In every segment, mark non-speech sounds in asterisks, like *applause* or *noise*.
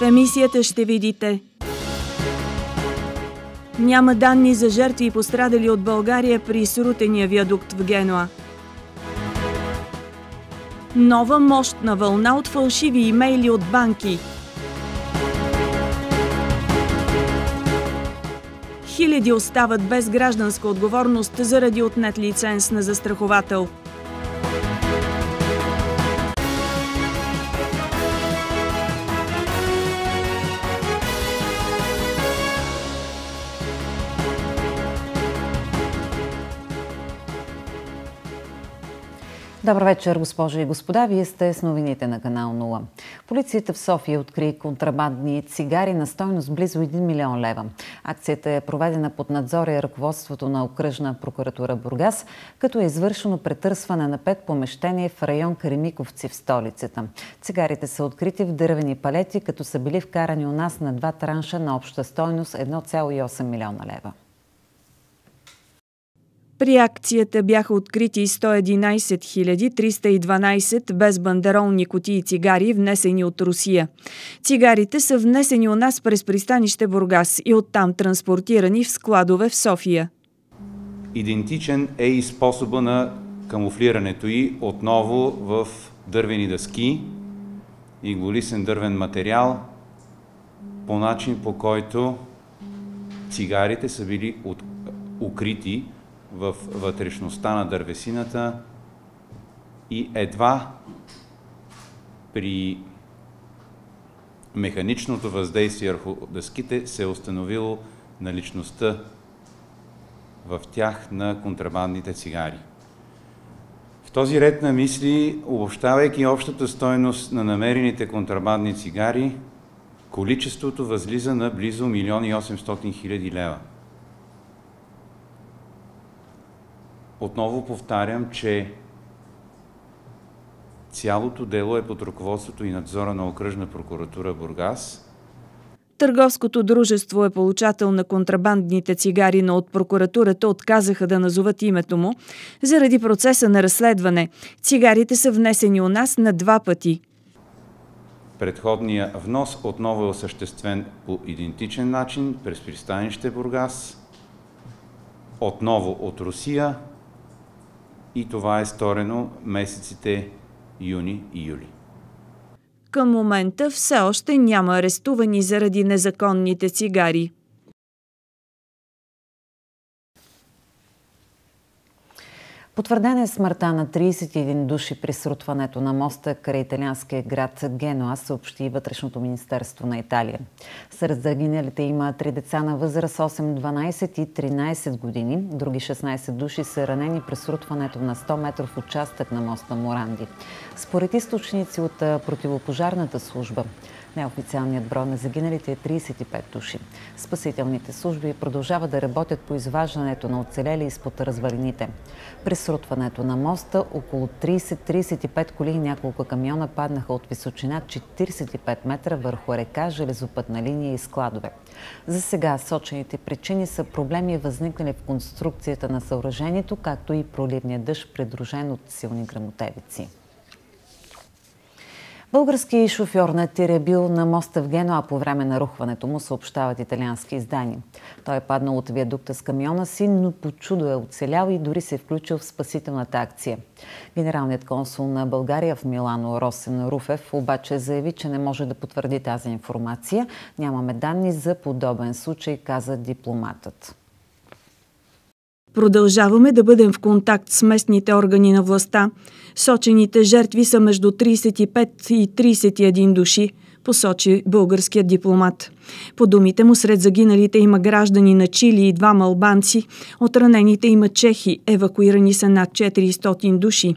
В емисията ще видите Няма данни за жертви и пострадали от България при срутения виадукт в Генуа. Нова мощна вълна от фалшиви имейли от банки. Хиляди остават без гражданска отговорност заради отнет лиценз на застраховател. Добър вечер, госпожи и господа. Вие сте с новините на канал 0. Полицията в София откри контрабандни цигари на стойност близо 1 милион лева. Акцията е проведена под надзор и ръководството на окръжна прокуратура Бургас, като е извършено претърсване на пет помещения в район Кремиковци в столицата. Цигарите са открити в дървени палети, като са били вкарани у нас на два транша на обща стойност 1,8 милиона лева. При акцията бяха открити 111 312 безбандеролни кутии цигари, внесени от Русия. Цигарите са внесени у нас през пристанище Бургас и оттам транспортирани в складове в София. Идентичен е и способа на камуфлирането и отново в дървени дъски, и голисен дървен материал, по начин по който цигарите са били от, укрити в вътрешността на дървесината и едва при механичното въздействие върху дъските се е установило наличността в тях на контрабандните цигари. В този ред на мисли, обобщавайки общата стойност на намерените контрабандни цигари, количеството възлиза на близо 1 800 000 лева. Отново повтарям, че цялото дело е под ръководството и надзора на окръжна прокуратура Бургас – Търговското дружество е получател на контрабандните цигари, но от прокуратурата отказаха да назоват името му заради процеса на разследване. Цигарите са внесени у нас на два пъти. Предходният внос отново е осъществен по идентичен начин през пристанище Бургас, отново от Русия, и това е сторено месеците юни и юли. Към момента все още няма арестувани заради незаконните цигари. Потвърдена е смъртта на 31 души при срутването на моста край италианския град Генуа, съобщи Вътрешното министерство на Италия. Сред загиналите има три деца на възраст 8, 12 и 13 години. Други 16 души са ранени при срутването на 100 метров участък на моста Моранди. Според източници от противопожарната служба, Неофициалният брой на загиналите е 35 души. Спасителните служби продължават да работят по изваждането на оцелели изпод развалините. При срутването на моста около 30-35 коли и няколко камиона паднаха от височина 45 метра върху река, железопътна линия и складове. За сега сочените причини са проблеми възникнали в конструкцията на съоръжението, както и проливния дъжд, придружен от силни грамотевици. Български шофьор на Тире е бил на моста в Гено, а по време на рухването му, съобщават италиански издания. Той е паднал от виадукта с камиона си, но по чудо е оцелял и дори се е включил в спасителната акция. Генералният консул на България в Милано Росен Руфев обаче заяви, че не може да потвърди тази информация. Нямаме данни за подобен случай, каза дипломатът. Продължаваме да бъдем в контакт с местните органи на властта. Сочените жертви са между 35 и 31 души, посочи българският дипломат. По думите му, сред загиналите има граждани на Чили и два малбанци, от ранените има чехи, евакуирани са над 400 души.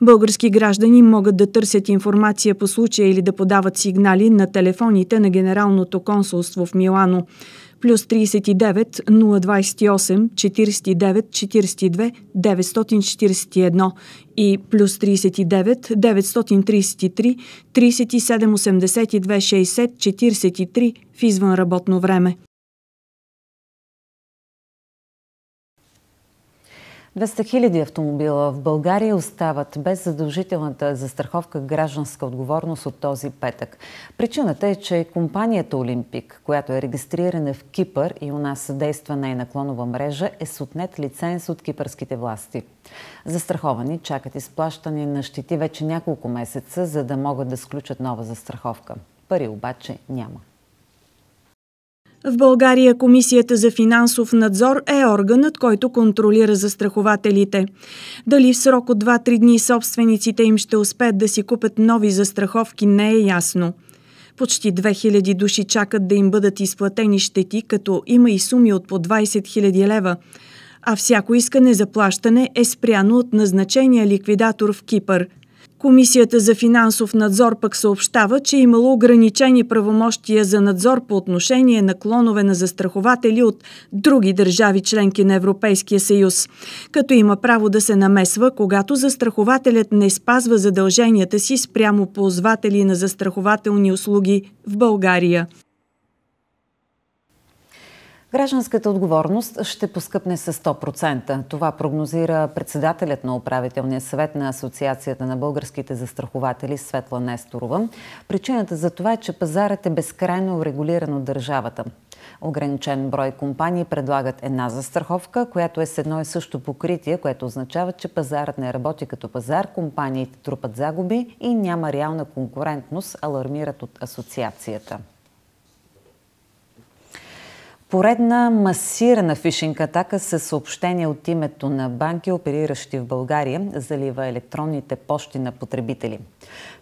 Български граждани могат да търсят информация по случая или да подават сигнали на телефоните на Генералното консулство в Милано плюс 39 028 49 42 941 и плюс 39 933 37 82 60 43 в извънработно време. 200 хиляди автомобила в България остават без задължителната застраховка гражданска отговорност от този петък. Причината е, че компанията Олимпик, която е регистрирана в Кипър и у нас съдейства на наклонова мрежа, е с отнет лиценз от кипърските власти. Застраховани чакат изплащане на щети вече няколко месеца, за да могат да сключат нова застраховка. Пари обаче няма. В България Комисията за финансов надзор е органът, който контролира застрахователите. Дали в срок от 2-3 дни собствениците им ще успеят да си купят нови застраховки не е ясно. Почти 2000 души чакат да им бъдат изплатени щети, като има и суми от по 20 000 лева. А всяко искане за плащане е спряно от назначения ликвидатор в Кипър – Комисията за финансов надзор пък съобщава, че е имало ограничени правомощия за надзор по отношение на клонове на застрахователи от други държави членки на Европейския съюз, като има право да се намесва, когато застрахователят не спазва задълженията си спрямо ползватели на застрахователни услуги в България. Гражданската отговорност ще поскъпне с 100%. Това прогнозира председателят на управителния съвет на Асоциацията на българските застрахователи Светла Несторова. Причината за това е, че пазарът е безкрайно урегулиран от държавата. Ограничен брой компании предлагат една застраховка, която е с едно и също покритие, което означава, че пазарът не работи като пазар, компаниите трупат загуби и няма реална конкурентност, алармират от асоциацията поредна масирана фишинг атака с съобщение от името на банки, опериращи в България, залива електронните пощи на потребители.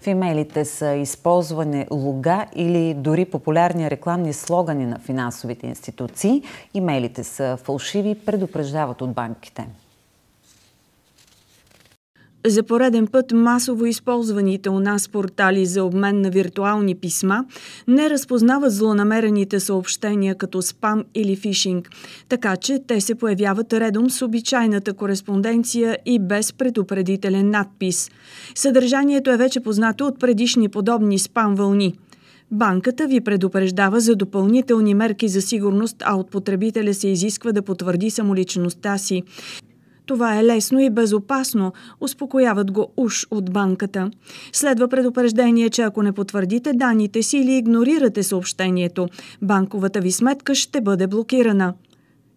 В имейлите са използване луга или дори популярни рекламни слогани на финансовите институции. Имейлите са фалшиви, предупреждават от банките. За пореден път масово използваните у нас портали за обмен на виртуални писма не разпознават злонамерените съобщения като спам или фишинг, така че те се появяват редом с обичайната кореспонденция и без предупредителен надпис. Съдържанието е вече познато от предишни подобни спам вълни. Банката ви предупреждава за допълнителни мерки за сигурност, а от потребителя се изисква да потвърди самоличността си. Това е лесно и безопасно, успокояват го уж от банката. Следва предупреждение, че ако не потвърдите данните си или игнорирате съобщението, банковата ви сметка ще бъде блокирана.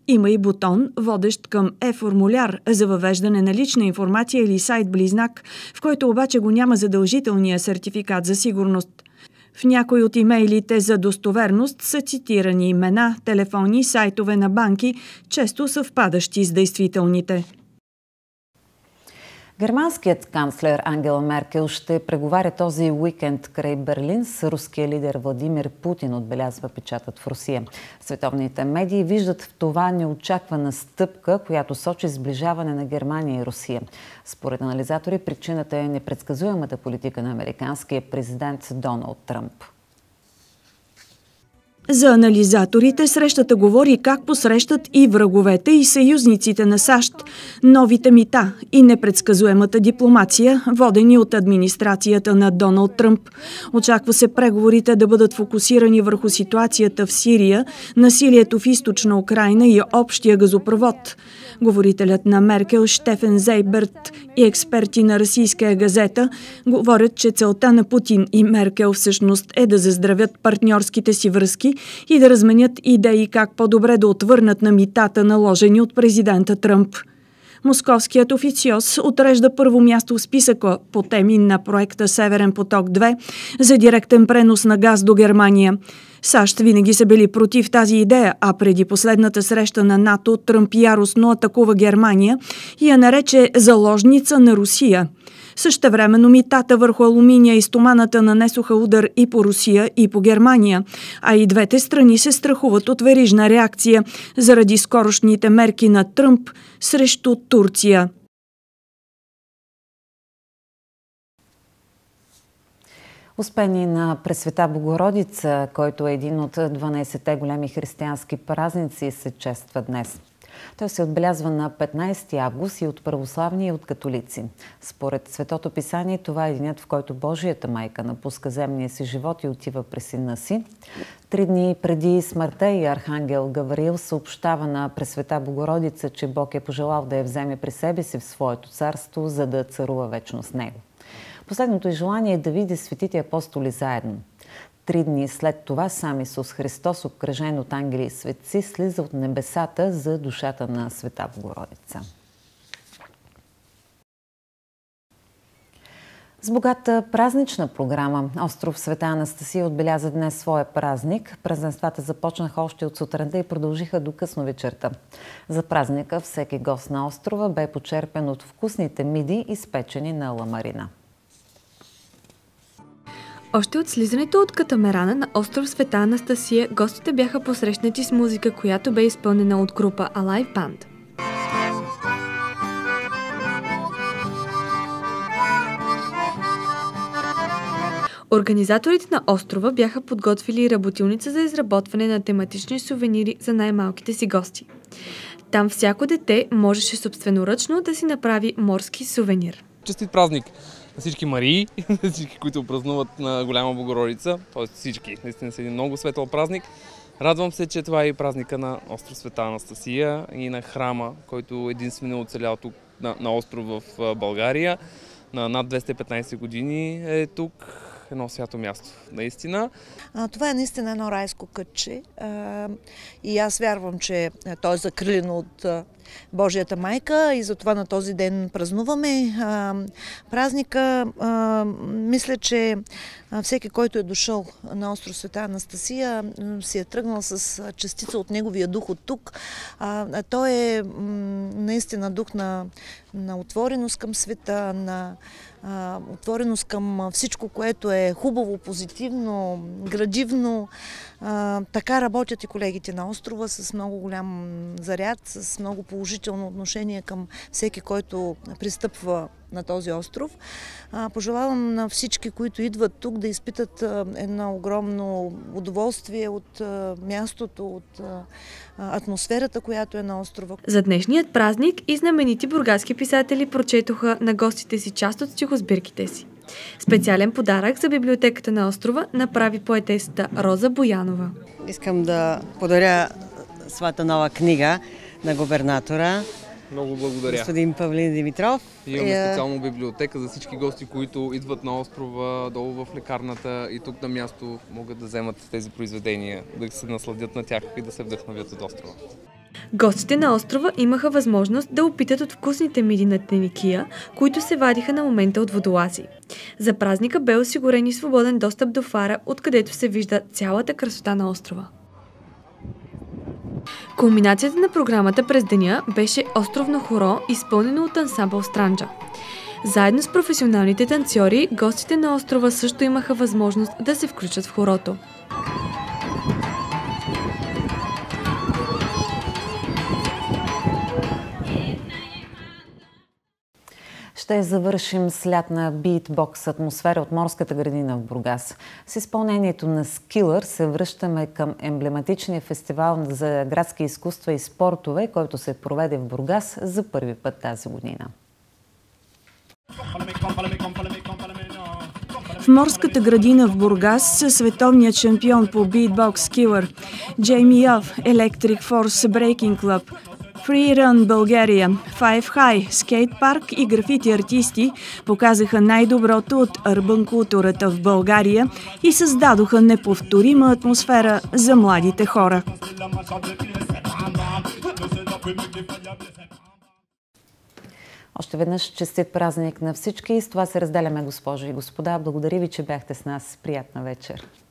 Има и бутон, водещ към е-формуляр за въвеждане на лична информация или сайт-близнак, в който обаче го няма задължителния сертификат за сигурност. В някои от имейлите за достоверност са цитирани имена, телефони, сайтове на банки, често съвпадащи с действителните. Германският канцлер Ангела Меркел ще преговаря този уикенд край Берлин с руския лидер Владимир Путин, отбелязва печатът в Русия. Световните медии виждат в това неочаквана стъпка, която сочи сближаване на Германия и Русия. Според анализатори причината е непредсказуемата политика на американския президент Доналд Тръмп. За анализаторите срещата говори как посрещат и враговете и съюзниците на САЩ, новите мита и непредсказуемата дипломация, водени от администрацията на Доналд Тръмп. Очаква се преговорите да бъдат фокусирани върху ситуацията в Сирия, насилието в източна Украина и общия газопровод. Говорителят на Меркел Штефен Зейберт и експерти на Расийская газета говорят, че целта на Путин и Меркел всъщност е да заздравят партньорските си връзки и да разменят идеи как по-добре да отвърнат на митата наложени от президента Тръмп. Московският официоз отрежда първо място в списъка по теми на проекта Северен поток 2 за директен пренос на газ до Германия. САЩ винаги са били против тази идея, а преди последната среща на НАТО Тръмп яростно атакува Германия и я нарече заложница на Русия – Същевременно митата върху алуминия и стоманата нанесоха удар и по Русия, и по Германия. А и двете страни се страхуват от верижна реакция заради скорошните мерки на Тръмп срещу Турция. Успени на Пресвета Богородица, който е един от 12-те големи християнски празници, се чества днес. Той се отбелязва на 15 август и от православни и от католици. Според Светото Писание това е денят, в който Божията майка напуска земния си живот и отива при сина си. Три дни преди смъртта и архангел Гавриил съобщава на Пресвета Богородица, че Бог е пожелал да я вземе при себе си в своето царство, за да царува вечно с него. Последното и желание е да види светите апостоли заедно – Три дни след това сам Исус Христос, обкръжен от ангели и светци, слиза от небесата за душата на света Богородица. С богата празнична програма Остров Света Анастасия отбеляза днес своя празник. Празненствата започнаха още от сутринта и продължиха до късно вечерта. За празника всеки гост на острова бе почерпен от вкусните миди, изпечени на ламарина. Още от слизането от катамерана на остров Света Анастасия, гостите бяха посрещнати с музика, която бе изпълнена от група Alive Band. Организаторите на острова бяха подготвили работилница за изработване на тематични сувенири за най-малките си гости. Там всяко дете можеше собственоръчно да си направи морски сувенир. Честит празник! на всички Марии, *laughs* на всички, които празнуват на Голяма Богородица, т.е. всички. Наистина са един много светъл празник. Радвам се, че това е и празника на остров Света Анастасия и на храма, който единствено е оцелял тук на, на остров в България. На над 215 години е тук едно свято място, наистина. А, това е наистина едно райско кътче а, и аз вярвам, че то е закрилено от Божията майка и затова на този ден празнуваме а, празника. А, мисля, че всеки, който е дошъл на остров Света Анастасия, си е тръгнал с частица от неговия дух от тук. А, той е наистина дух на, на отвореност към света, на а, отвореност към всичко, което е хубаво, позитивно, градивно така работят и колегите на острова с много голям заряд, с много положително отношение към всеки, който пристъпва на този остров. пожелавам на всички, които идват тук, да изпитат едно огромно удоволствие от мястото, от атмосферата, която е на острова. За днешният празник и знаменити бургаски писатели прочетоха на гостите си част от стихосбирките си. Специален подарък за библиотеката на острова направи поетесата Роза Боянова. Искам да подаря своята нова книга на губернатора. Много благодаря. Господин Павлин Димитров. Имаме специално библиотека за всички гости, които идват на острова, долу в лекарната и тук на място могат да вземат тези произведения, да се насладят на тях и да се вдъхновят от острова. Гостите на острова имаха възможност да опитат от вкусните миди на Теникия, които се вадиха на момента от водолази. За празника бе осигурен и свободен достъп до фара, откъдето се вижда цялата красота на острова. Кулминацията на програмата през деня беше островно хоро, изпълнено от ансамбъл Странджа. Заедно с професионалните танцори, гостите на острова също имаха възможност да се включат в хорото. Ще завършим с лятна битбокс атмосфера от морската градина в Бургас. С изпълнението на Скилър се връщаме към емблематичния фестивал за градски изкуства и спортове, който се проведе в Бургас за първи път тази година. В морската градина в Бургас са е световният шампион по битбокс Килър, Джейми Йов, Electric Force Breaking Club, Free Run Bulgarian, Five High, скейтпарк и графити артисти показаха най-доброто от арбън културата в България и създадоха неповторима атмосфера за младите хора. Още веднъж честит празник на всички и с това се разделяме, госпожи и господа. Благодаря ви, че бяхте с нас. Приятна вечер!